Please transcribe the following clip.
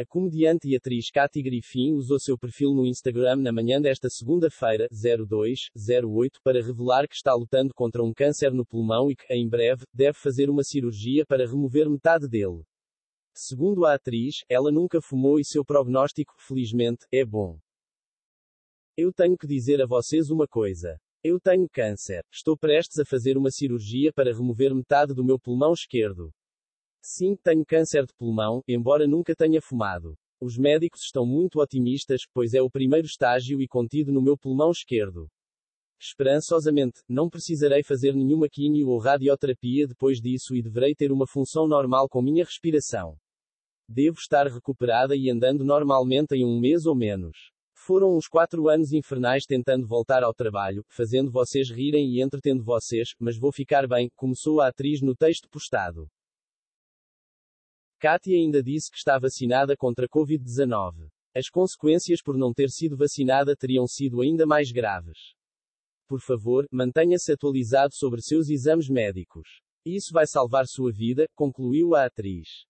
A comediante e atriz Katy Griffin usou seu perfil no Instagram na manhã desta segunda-feira, 02/08, para revelar que está lutando contra um câncer no pulmão e que, em breve, deve fazer uma cirurgia para remover metade dele. Segundo a atriz, ela nunca fumou e seu prognóstico, felizmente, é bom. Eu tenho que dizer a vocês uma coisa. Eu tenho câncer. Estou prestes a fazer uma cirurgia para remover metade do meu pulmão esquerdo. Sim, tenho câncer de pulmão, embora nunca tenha fumado. Os médicos estão muito otimistas, pois é o primeiro estágio e contido no meu pulmão esquerdo. Esperançosamente, não precisarei fazer nenhuma quimio ou radioterapia depois disso e deverei ter uma função normal com minha respiração. Devo estar recuperada e andando normalmente em um mês ou menos. Foram uns quatro anos infernais tentando voltar ao trabalho, fazendo vocês rirem e entretendo vocês, mas vou ficar bem, começou a atriz no texto postado. Katy ainda disse que está vacinada contra a Covid-19. As consequências por não ter sido vacinada teriam sido ainda mais graves. Por favor, mantenha-se atualizado sobre seus exames médicos. Isso vai salvar sua vida, concluiu a atriz.